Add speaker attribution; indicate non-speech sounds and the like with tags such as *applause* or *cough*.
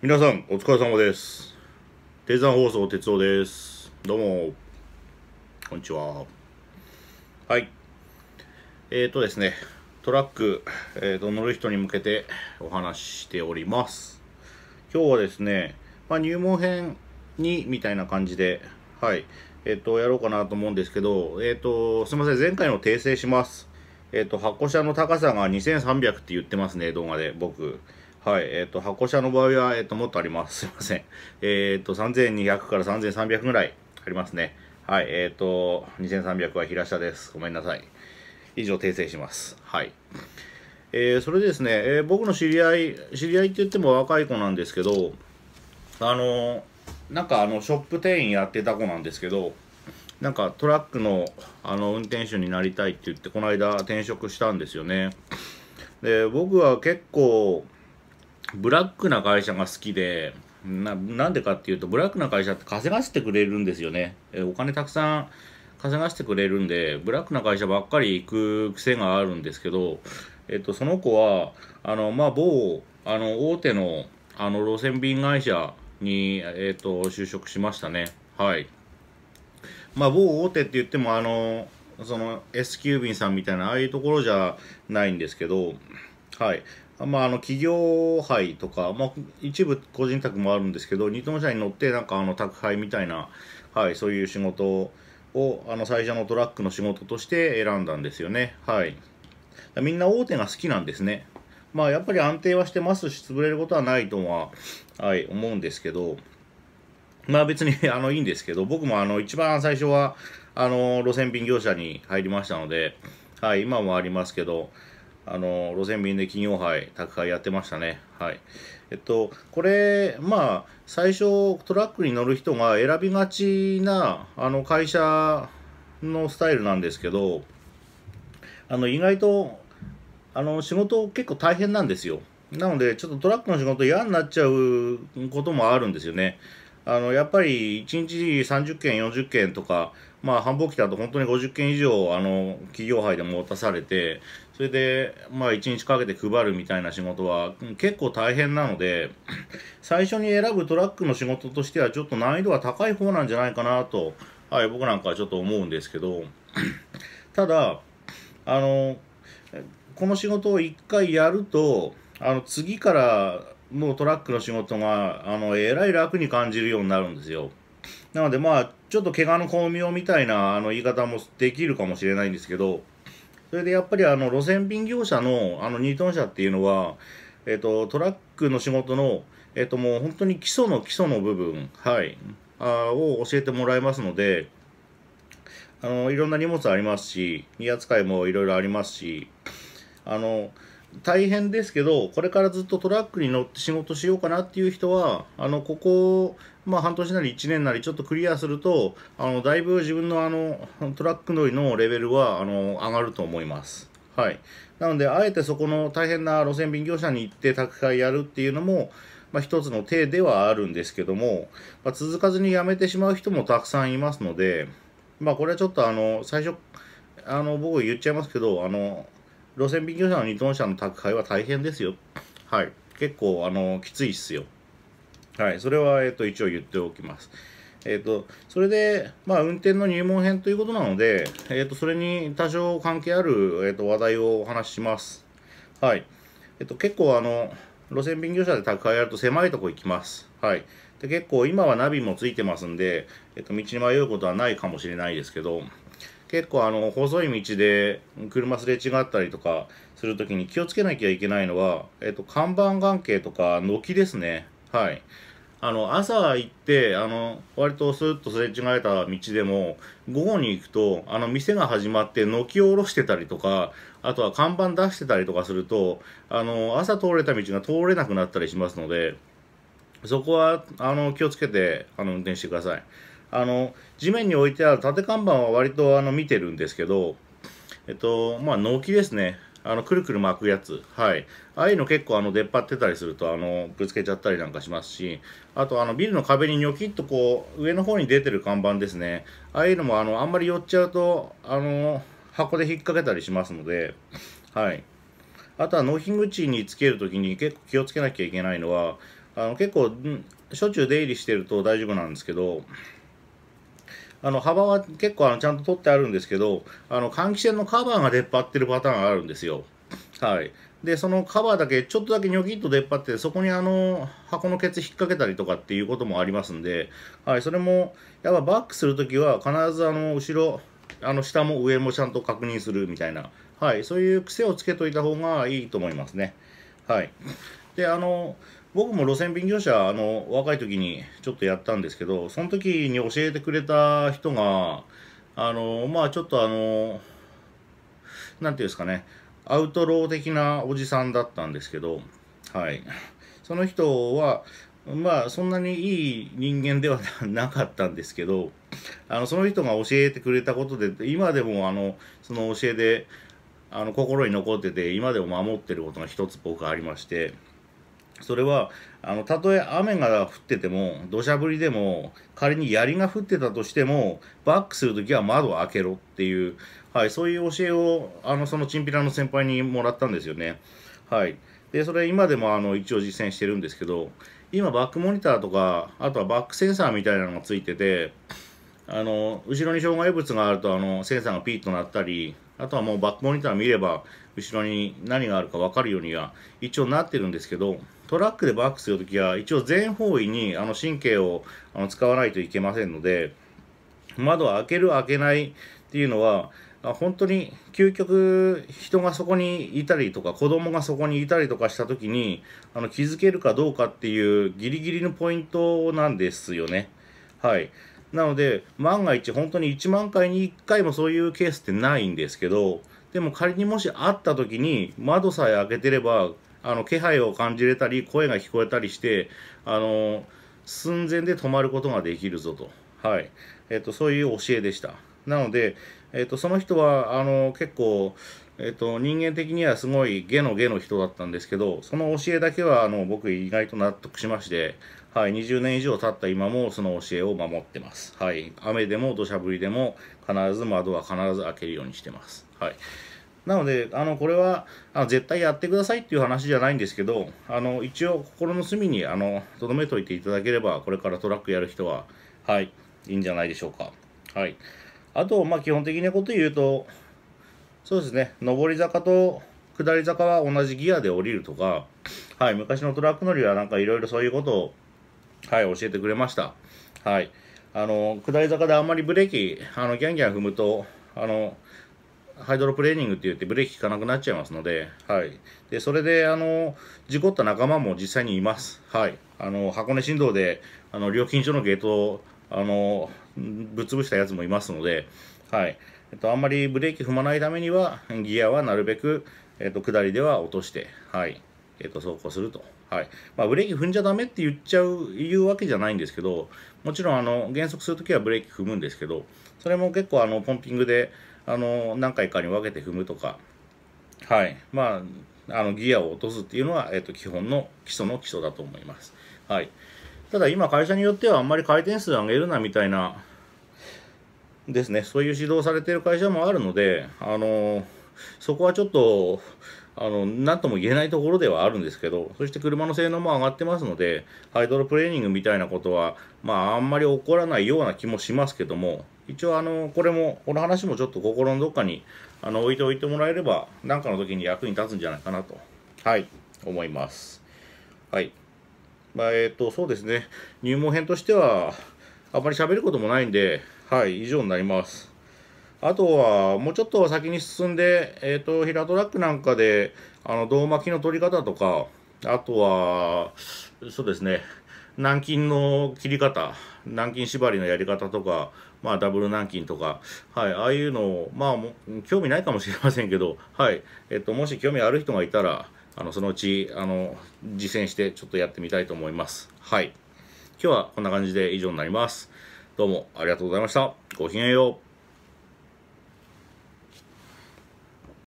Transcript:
Speaker 1: 皆さんお疲れ様です低山放送哲夫ですどうもこんにちははいえっ、ー、とですねトラック、えーと、乗る人に向けてお話ししております今日はですね、まあ、入門編にみたいな感じではいえっ、ー、とやろうかなと思うんですけどえっ、ー、とすいません前回の訂正しますえっ、と箱車の高さが2300って言ってますね動画で僕はい、えっ、ー、と、箱車の場合は、えっ、ー、と、もっとあります。*laughs* すいません。えっ、ー、と、3200から3300ぐらいありますね。はい、えっ、と、2300は平下です。ごめんなさい。以上、訂正します。はい。えー、それですね、え僕の知り合い、知り合いって言っても若い子なんですけど、あのなんかあの、ショップ店員やってた子なんですけど、なんかトラックのあの運転手になりたいって言って、この間転職したんですよね。で、僕は結構、ブラックな会社が好きでな、なんでかっていうと、ブラックな会社って稼がせてくれるんですよね。えお金たくさん稼がせてくれるんで、ブラックな会社ばっかり行く癖があるんですけど、えっと、その子は、あの、まあ、某、あの、大手の、あの、路線便会社に、えっと、就職しましたね。はい。まあ、某大手って言っても、あの、その、S 級便さんみたいな、ああいうところじゃないんですけど、はい。まあ、あの企業杯とか、まあ、一部個人宅もあるんですけどニトン車に乗ってなんかあの宅配みたいな、はい、そういう仕事をあの最初のトラックの仕事として選んだんですよね。はい、みんな大手が好きなんですね。まあ、やっぱり安定はしてますし潰れることはないとは、はい、思うんですけど。まあ別に *laughs* あのいいんですけど、僕もあの一番最初はあの路線便業者に入りましたので、はい、今もありますけど、あの路線便で金曜杯宅配やってましたねはいえっとこれまあ最初トラックに乗る人が選びがちなあの会社のスタイルなんですけどあの意外とあの仕事結構大変なんですよなのでちょっとトラックの仕事嫌になっちゃうこともあるんですよねあのやっぱり1日30件40件とかまあ、繁忙期だと本当に50件以上あの企業杯で持たされてそれで、まあ、1日かけて配るみたいな仕事は結構大変なので最初に選ぶトラックの仕事としてはちょっと難易度は高い方なんじゃないかなと、はい、僕なんかはちょっと思うんですけど *clears throat* ただあのこの仕事を1回やるとあの次からのトラックの仕事があのえらい楽に感じるようになるんですよ。なのでまあ、ちょっと怪我の巧妙みたいなあの言い方もできるかもしれないんですけど、それでやっぱりあの路線便業者のあのニートン車っていうのは、えっと、トラックの仕事の、えっと、もう本当に基礎の基礎の部分、はい、あを教えてもらえますので、あのいろんな荷物ありますし、荷扱いもいろいろありますし、あの大変ですけど、これからずっとトラックに乗って仕事しようかなっていう人は、あのここまあ、半年なり1年なりちょっとクリアするとあのだいぶ自分のあのトラック乗りのレベルはあの上がると思います。はい、なのであえてそこの大変な路線便業者に行って宅配やるっていうのも、まあ、一つの手ではあるんですけども、まあ、続かずに辞めてしまう人もたくさんいますので、まあ、これはちょっとあの最初あの僕言っちゃいますけどあの路線便業者の2トン車の宅配は大変ですよ。はい、結構あのきついっすよ。はい、それは、えっと、一応言っておきます。えっと、それで、まあ、運転の入門編ということなので、えっと、それに多少関係ある、えっと、話題をお話しします。はい。えっと、結構、あの、路線便業者で宅配やると狭いとこ行きます。はい。で、結構、今はナビもついてますんで、えっと、道に迷うことはないかもしれないですけど、結構あの細い道で車すれ違ったりとかするときに気をつけなきゃいけないのは、えっと、看板関係とか軒ですねはい。あの、朝行って、あの、割とスーッとすれ違えた道でも、午後に行くと、あの、店が始まって軒を下ろしてたりとか、あとは看板出してたりとかすると、あの、朝通れた道が通れなくなったりしますので、そこは、あの、気をつけて、あの、運転してください。あの、地面に置いてある縦看板は割と、あの、見てるんですけど、えっと、まあ、軒ですね。あのくるくる巻くやつはいああいうの結構あの出っ張ってたりするとあのぶつけちゃったりなんかしますしあとあのビルの壁にニョキッとこう上の方に出てる看板ですねああいうのもあのあんまり寄っちゃうとあの箱で引っ掛けたりしますのではいあとは納品口につけるときに結構気をつけなきゃいけないのはあの結構しょっちゅう出入りしてると大丈夫なんですけどあの幅は結構あのちゃんと取ってあるんですけどあの換気扇のカバーが出っ張ってるパターンがあるんですよ。はいでそのカバーだけちょっとだけニョキッと出っ張ってそこにあの箱のケツ引っ掛けたりとかっていうこともありますんで、はい、それもやっぱバックするときは必ずあの後ろあの下も上もちゃんと確認するみたいな、はい、そういう癖をつけといた方がいいと思いますね。はい、であの僕も路線便業者あの若い時にちょっとやったんですけどその時に教えてくれた人があのまあちょっとあの何て言うんですかねアウトロー的なおじさんだったんですけどはいその人はまあそんなにいい人間ではなかったんですけどあのその人が教えてくれたことで今でもあのその教えであの心に残ってて今でも守ってることが一つ僕ありましてそれはあのたとえ雨が降ってても土砂降りでも仮に槍が降ってたとしてもバックする時は窓を開けろっていう、はい、そういう教えをあのそのチンピラの先輩にもらったんですよね。はい、でそれ今でもあの一応実践してるんですけど今バックモニターとかあとはバックセンサーみたいなのがついててあの後ろに障害物があるとあのセンサーがピッと鳴ったりあとはもうバックモニター見れば後ろに何があるか分かるようには一応なってるんですけどトラックでバックするときは、一応全方位にあの神経をあの使わないといけませんので、窓を開ける開けないっていうのは、本当に究極人がそこにいたりとか子供がそこにいたりとかした時にあの気づけるかどうかっていうギリギリのポイントなんですよね。はい。なので万が一本当に1万回に1回もそういうケースってないんですけどでも仮にもしあった時に窓さえ開けてればあの気配を感じれたり声が聞こえたりしてあの寸前で止まることができるぞと、はいえーと、そういう教えでしたなので、えーと、その人はあの結構、えーと、人間的にはすごい下の下の人だったんですけどその教えだけはあの僕意外と納得しまして、はい、20年以上経った今もその教えを守ってます、はい、雨でも土砂降りでも必ず窓は必ず開けるようにしてます、はいなので、あの、これは、あ絶対やってくださいっていう話じゃないんですけど、あの、一応心の隅に、あの、どめといていただければ、これからトラックやる人は、はい、いいんじゃないでしょうか。はい。あと、まあ、基本的なこと言うと、そうですね、上り坂と下り坂は同じギアで降りるとか、はい、昔のトラック乗りはなんかいろいろそういうことを、はい、教えてくれました。はい。あの、下り坂であんまりブレーキ、あの、ギャンギャン踏むと、あの、ハイドロプレーニングって言ってブレーキ効かなくなっちゃいますので、はい。で、それで、あの、事故った仲間も実際にいます。はい。あの、箱根振動で、あの、料金所のゲートを、あの、ぶっ潰したやつもいますので、はい。えっと、あんまりブレーキ踏まないためには、ギアはなるべく、えっと、下りでは落として、はい。えっと、走行すると。はい。まあ、ブレーキ踏んじゃダメって言っちゃう、言うわけじゃないんですけど、もちろん、あの、減速するときはブレーキ踏むんですけど、それも結構、あの、ポンピングで、あの何回かに分けて踏むとか、はい、まあ、あのギアを落とすっていうのは、えっと、基本の基礎の基礎だと思います。はい、ただ今会社によってはあんまり回転数上げるなみたいなですねそういう指導されてる会社もあるのであのそこはちょっとあの何とも言えないところではあるんですけどそして車の性能も上がってますのでハイドロプレーニングみたいなことはまああんまり起こらないような気もしますけども一応あのこれもこの話もちょっと心のどっかにあの置いておいてもらえれば何かの時に役に立つんじゃないかなとはい思いますはいまあえっ、ー、とそうですね入門編としてはあんまり喋ることもないんではい以上になりますあとはもうちょっと先に進んでえっ、ー、と平トラックなんかであの胴巻きの取り方とかあとはそうですね南京の切り方南京縛りのやり方とかまあ、ダブル軟禁とか、はい、ああいうのを、まあ、興味ないかもしれませんけど、はい、えっと、もし興味ある人がいたら、あの、そのうち、あの、実践してちょっとやってみたいと思います。はい。今日はこんな感じで以上になります。どうもありがとうございました。ごきげんよう。